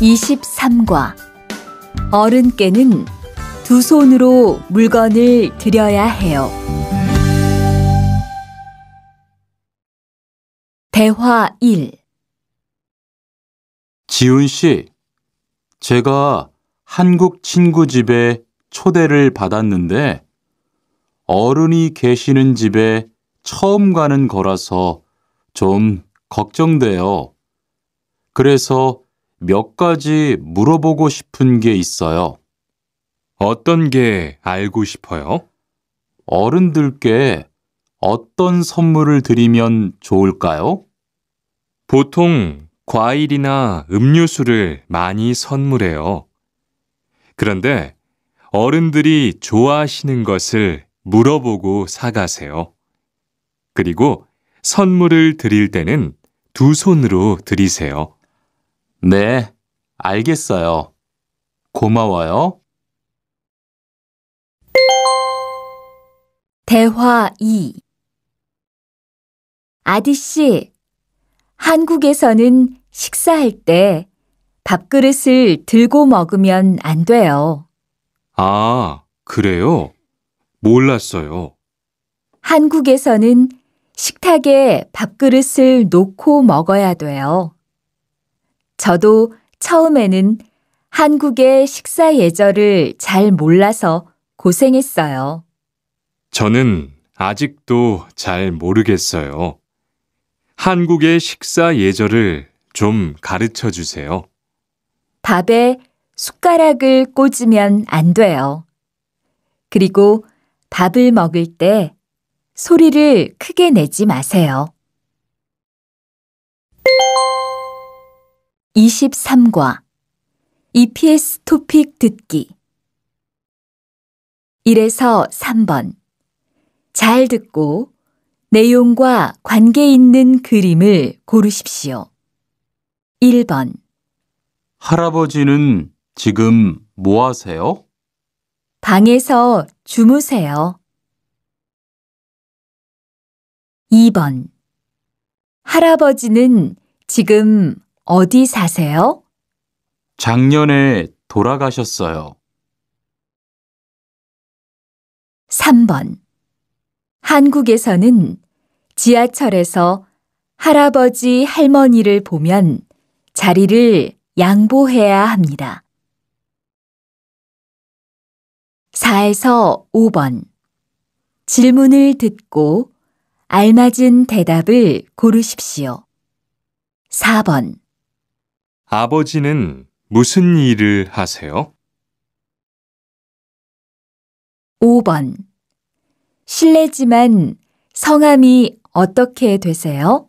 23과 어른께는 두 손으로 물건을 드려야 해요. 대화 1 지훈 씨, 제가 한국 친구 집에 초대를 받았는데 어른이 계시는 집에 처음 가는 거라서 좀 걱정돼요. 그래서 몇 가지 물어보고 싶은 게 있어요. 어떤 게 알고 싶어요? 어른들께 어떤 선물을 드리면 좋을까요? 보통 과일이나 음료수를 많이 선물해요. 그런데 어른들이 좋아하시는 것을 물어보고 사가세요. 그리고 선물을 드릴 때는 두 손으로 드리세요. 네, 알겠어요. 고마워요. 대화 2 아디씨, 한국에서는 식사할 때 밥그릇을 들고 먹으면 안 돼요. 아, 그래요? 몰랐어요. 한국에서는 식탁에 밥그릇을 놓고 먹어야 돼요. 저도 처음에는 한국의 식사 예절을 잘 몰라서 고생했어요. 저는 아직도 잘 모르겠어요. 한국의 식사 예절을 좀 가르쳐 주세요. 밥에 숟가락을 꽂으면 안 돼요. 그리고 밥을 먹을 때 소리를 크게 내지 마세요. 23과 EPS 토픽 듣기 1에서 3번 잘 듣고 내용과 관계 있는 그림을 고르십시오. 1번 할아버지는 지금 뭐 하세요? 방에서 주무세요. 2번 할아버지는 지금 어디 사세요? 작년에 돌아가셨어요. 3번. 한국에서는 지하철에서 할아버지, 할머니를 보면 자리를 양보해야 합니다. 4에서 5번. 질문을 듣고 알맞은 대답을 고르십시오. 4번. 아버지는 무슨 일을 하세요? 5번. 실례지만 성함이 어떻게 되세요?